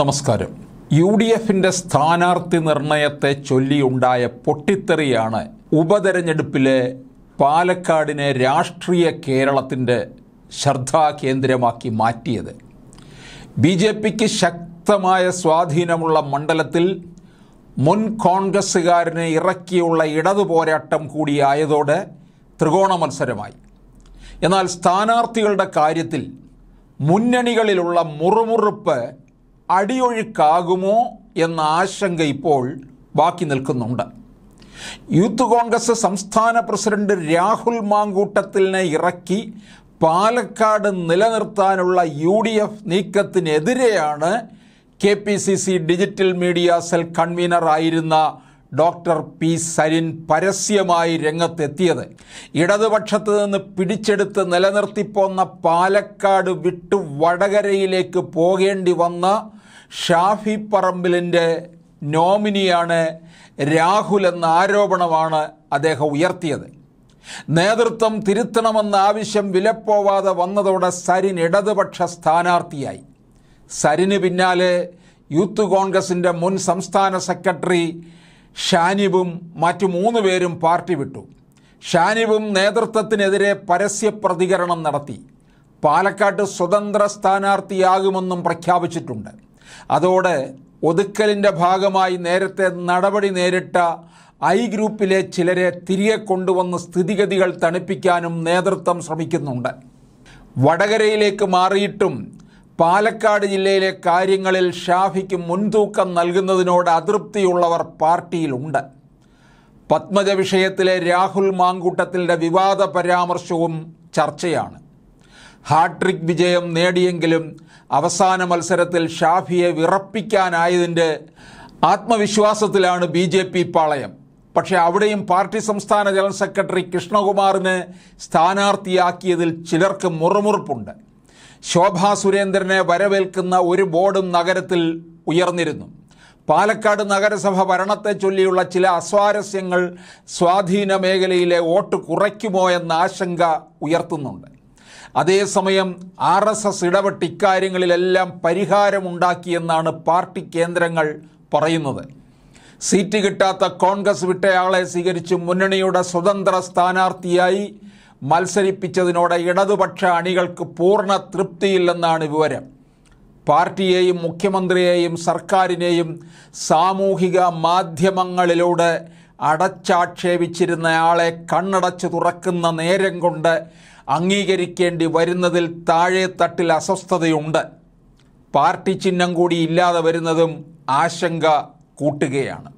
നമസ്കാരം U D എഫിന്റെ സ്ഥാനാർത്ഥി നിർണയത്തെ ചൊല്ലിയുണ്ടായ പൊട്ടിത്തെറിയാണ് ഉപതെരഞ്ഞെടുപ്പിലെ പാലക്കാടിനെ രാഷ്ട്രീയ കേരളത്തിന്റെ ശ്രദ്ധാകേന്ദ്രമാക്കി മാറ്റിയത് ബി ജെ പിക്ക് ശക്തമായ സ്വാധീനമുള്ള മണ്ഡലത്തിൽ മുൻ കോൺഗ്രസ്സുകാരനെ ഇറക്കിയുള്ള ഇടതു പോരാട്ടം കൂടിയായതോടെ ത്രികോണ മത്സരമായി എന്നാൽ സ്ഥാനാർത്ഥികളുടെ കാര്യത്തിൽ മുന്നണികളിലുള്ള മുറുമുറുപ്പ് അടിയൊഴുക്കാകുമോ എന്ന ആശങ്ക ഇപ്പോൾ ബാക്കി നിൽക്കുന്നുണ്ട് യൂത്ത് കോൺഗ്രസ് സംസ്ഥാന പ്രസിഡന്റ് രാഹുൽ മാങ്കൂട്ടത്തിനെ ഇറക്കി പാലക്കാട് നിലനിർത്താനുള്ള യു ഡി എഫ് നീക്കത്തിനെതിരെയാണ് K P C C digital media cell convener ആയിരുന്ന ഡോക്ടർ പി സരിൻ പരസ്യമായി രംഗത്തെത്തിയത് ഇടതുപക്ഷത്ത് നിന്ന് പിടിച്ചെടുത്ത് നിലനിർത്തിപ്പോന്ന പാലക്കാട് വിട്ടു വടകരയിലേക്ക് പോകേണ്ടി വന്ന ഷാഫി പറമ്പിലിൻ്റെ നോമിനിയാണ് രാഹുൽ എന്ന ആരോപണമാണ് അദ്ദേഹം ഉയർത്തിയത് നേതൃത്വം തിരുത്തണമെന്ന ആവശ്യം വിലപ്പോവാതെ വന്നതോടെ സരിൻ ഇടതുപക്ഷ സ്ഥാനാർത്ഥിയായി സരിന് പിന്നാലെ യൂത്ത് കോൺഗ്രസിൻ്റെ മുൻ സംസ്ഥാന സെക്രട്ടറി ഷാനിബും മറ്റു മൂന്ന് പേരും പാർട്ടി വിട്ടു ഷാനിബും നേതൃത്വത്തിനെതിരെ പരസ്യ പ്രതികരണം നടത്തി പാലക്കാട്ട് സ്വതന്ത്ര സ്ഥാനാർത്ഥിയാകുമെന്നും പ്രഖ്യാപിച്ചിട്ടുണ്ട് അതോടെ ഒതുക്കലിൻ്റെ ഭാഗമായി നേരത്തെ നടപടി നേരിട്ട ഐ ഗ്രൂപ്പിലെ ചിലരെ തിരികെ കൊണ്ടുവന്ന് സ്ഥിതിഗതികൾ തണുപ്പിക്കാനും നേതൃത്വം ശ്രമിക്കുന്നുണ്ട് വടകരയിലേക്ക് മാറിയിട്ടും പാലക്കാട് ജില്ലയിലെ കാര്യങ്ങളിൽ ഷാഫിക്ക് മുൻതൂക്കം നൽകുന്നതിനോട് അതൃപ്തിയുള്ളവർ പാർട്ടിയിലുണ്ട് പത്മജ വിഷയത്തിലെ രാഹുൽ മാങ്കൂട്ടത്തിൻ്റെ വിവാദ പരാമർശവും ചർച്ചയാണ് ഹാട്രിക് വിജയം നേടിയെങ്കിലും അവസാന മത്സരത്തിൽ ഷാഫിയെ വിറപ്പിക്കാനായതിൻ്റെ ആത്മവിശ്വാസത്തിലാണ് ബി ജെ പി പാളയം പക്ഷേ അവിടെയും പാർട്ടി സംസ്ഥാന ജനറൽ സെക്രട്ടറി കൃഷ്ണകുമാറിനെ സ്ഥാനാർത്ഥിയാക്കിയതിൽ ചിലർക്ക് മുറുമുറുപ്പുണ്ട് ശോഭാ സുരേന്ദ്രനെ വരവേൽക്കുന്ന ഒരു ബോർഡും നഗരത്തിൽ ഉയർന്നിരുന്നു പാലക്കാട് നഗരസഭ ഭരണത്തെ ചൊല്ലിയുള്ള ചില അസ്വാരസ്യങ്ങൾ സ്വാധീന മേഖലയിലെ വോട്ട് കുറയ്ക്കുമോ എന്ന ആശങ്ക ഉയർത്തുന്നുണ്ട് അതേസമയം ആർ എസ് എസ് ഇടപെട്ട് ഇക്കാര്യങ്ങളിലെല്ലാം പരിഹാരമുണ്ടാക്കിയെന്നാണ് പാർട്ടി കേന്ദ്രങ്ങൾ പറയുന്നത് സീറ്റ് കിട്ടാത്ത കോൺഗ്രസ് വിട്ടയാളെ സ്വീകരിച്ച് മുന്നണിയുടെ സ്വതന്ത്ര സ്ഥാനാർത്ഥിയായി മത്സരിപ്പിച്ചതിനോടെ ഇടതുപക്ഷ അണികൾക്ക് പൂർണ്ണ തൃപ്തിയില്ലെന്നാണ് വിവരം പാർട്ടിയെയും മുഖ്യമന്ത്രിയെയും സർക്കാരിനെയും സാമൂഹിക മാധ്യമങ്ങളിലൂടെ അടച്ചാക്ഷേപിച്ചിരുന്നയാളെ കണ്ണടച്ചു തുറക്കുന്ന നേരം കൊണ്ട് അംഗീകരിക്കേണ്ടി വരുന്നതിൽ താഴെ തട്ടിൽ അസ്വസ്ഥതയുണ്ട് പാർട്ടി ചിഹ്നം കൂടി ഇല്ലാതെ വരുന്നതും ആശങ്ക കൂട്ടുകയാണ്